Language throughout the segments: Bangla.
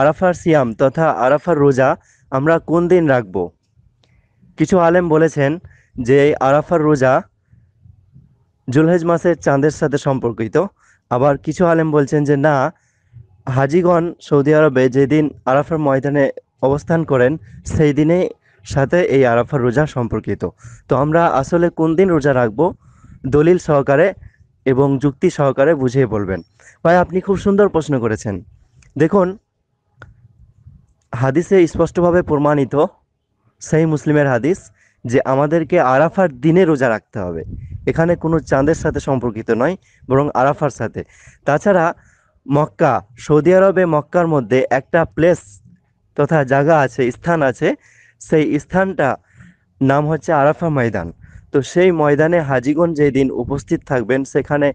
আরাফার সিয়াম তথা আরাফার রোজা আমরা কোন দিন রাখব কিছু আলেম বলেছেন যে আরাফার রোজা জুলহেজ মাসের চাঁদের সাথে সম্পর্কিত আবার কিছু আলেম বলছেন যে না হাজিগণ সৌদি আরবে যেদিন আরাফার ময়দানে অবস্থান করেন সেই দিনে সাথে এই আরাফার রোজা সম্পর্কিত তো আমরা আসলে কোন দিন রোজা রাখব দলিল সহকারে এবং যুক্তি সহকারে বুঝিয়ে বলবেন ভাই আপনি খুব সুন্দর প্রশ্ন করেছেন দেখুন হাদিসে স্পষ্টভাবে প্রমাণিত সেই মুসলিমের হাদিস যে আমাদেরকে আরাফার দিনে রোজা রাখতে হবে এখানে কোনো চাঁদের সাথে সম্পর্কিত নয় বরং আরাফার সাথে তাছাড়া মক্কা সৌদি আরবে মক্কার মধ্যে একটা প্লেস তথা জায়গা আছে স্থান আছে সেই স্থানটা নাম হচ্ছে আরাফা ময়দান তো সেই ময়দানে হাজিগঞ্জ যেদিন উপস্থিত থাকবেন সেখানে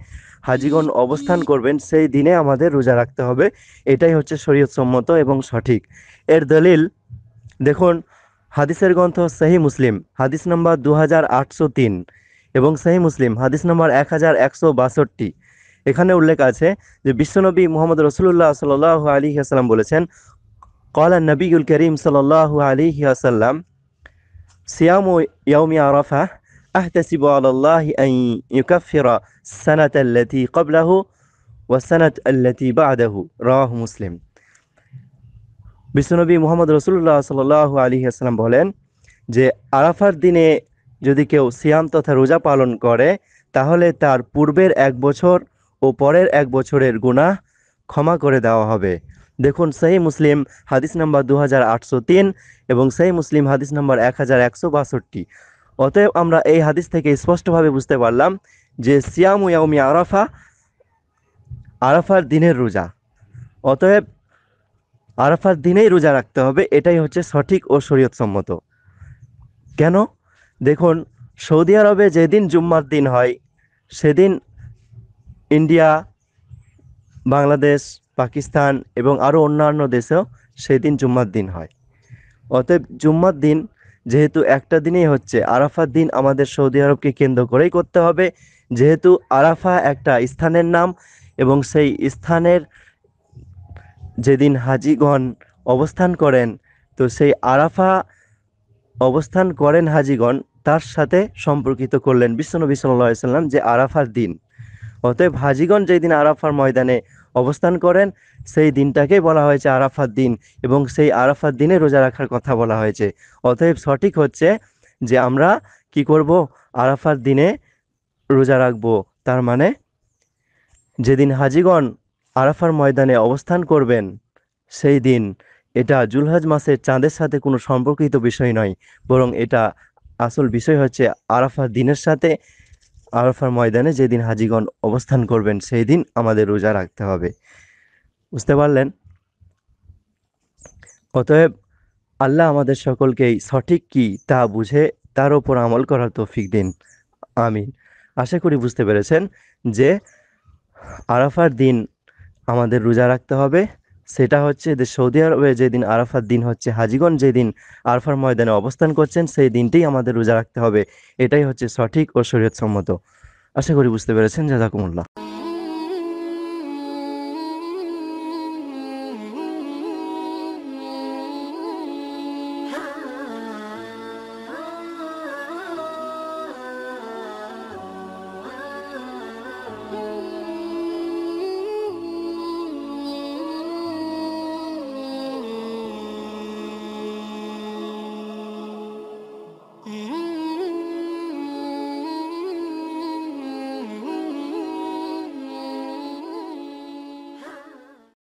হাজিগণ অবস্থান করবেন সেই দিনে আমাদের রোজা রাখতে হবে এটাই হচ্ছে সম্মত এবং সঠিক এর দলিল দেখুন হাদিসের গ্রন্থ সেহি মুসলিম হাদিস নম্বর দু এবং সেহি মুসলিম হাদিস নম্বর এক হাজার একশো বাষট্টি এখানে উল্লেখ আছে যে বিশ্বনবী মোহাম্মদ রসুল্লাহ সাল আলী আসাল্লাম বলেছেন কলা নবীল করিম সাল আলী আসাল্লাম সিয়াম ইয়ামিয়া আরাফা أحتسب على الله أن يكفر السنة التي قبله والسنة التي بعده رواه মুসলিম বিশ্বনবী মোহাম্মদ রসুল্লাহ সাল আলী আসসালাম বলেন যে আরাফার দিনে যদি কেউ সিয়াম তথা রোজা পালন করে তাহলে তার পূর্বের এক বছর ও পরের এক বছরের গুণাহ ক্ষমা করে দেওয়া হবে দেখুন সেই মুসলিম হাদিস নাম্বার দু এবং সেই মুসলিম হাদিস নাম্বার এক হাজার একশো বাষট্টি অতএব আমরা এই হাদিস থেকে স্পষ্টভাবে বুঝতে পারলাম যে সিয়াম ইয়াউমি আরাফা আরাফার দিনের রোজা অতএব আরাফার দিনেই রোজা রাখতে হবে এটাই হচ্ছে সঠিক ও শরীয়তসম্মত কেন দেখুন সৌদি আরবে যেদিন জুম্মার দিন হয় সেদিন ইন্ডিয়া বাংলাদেশ পাকিস্তান এবং আরও অন্যান্য দেশেও সেদিন জুম্মার দিন হয় অতএব জুম্মার দিন যেহেতু একটা দিনেই হচ্ছে আরাফার দিন আমাদের সৌদি আরবকে কেন্দ্র করেই করতে হবে যেহেতু আরাফা একটা স্থানের নাম এবং সেই স্থানের যেদিন হাজিগণ অবস্থান করেন তো সেই আরাফা অবস্থান করেন হাজিগণ তার সাথে সম্পর্কিত করলেন বিশ্বনবী সাল্লাহ সাল্লাম যে আরাফার দিন অতএব হাজিগণ যেদিন আরাফার ময়দানে অবস্থান করেন সেই দিনটাকেই বলা হয়েছে আরাফার দিন এবং সেই আরাফার দিনে রোজা রাখার কথা বলা হয়েছে অতএব সঠিক হচ্ছে যে আমরা কি করব আরাফার দিনে রোজা রাখব তার মানে যেদিন হাজিগণ আরাফার ময়দানে অবস্থান করবেন সেই দিন এটা জুলহাজ মাসের চাঁদের সাথে কোনো সম্পর্কিত বিষয় নয় বরং এটা আসল বিষয় হচ্ছে আরাফার দিনের সাথে আরফার ময়দানে যেদিন হাজিগণ অবস্থান করবেন সেই দিন আমাদের রোজা রাখতে হবে বুঝতে পারলেন অতএব আল্লাহ আমাদের সকলকেই সঠিক কি তা বুঝে তার ওপর আমল করার তৌফিক দিন আমিন আশা করি বুঝতে পেরেছেন যে আরাফার দিন আমাদের রোজা রাখতে হবে সেটা হচ্ছে যে সৌদি আরবে যেদিন আরাফার দিন হচ্ছে হাজিগঞ্জ যেদিন আরফার ময়দানে অবস্থান করছেন সেই দিনটাই আমাদের রোজা রাখতে হবে এটাই হচ্ছে সঠিক ও শরীয়তসম্মত সম্মত আশা করি বুঝতে পেরেছেন জাজাকুমুল্লাহ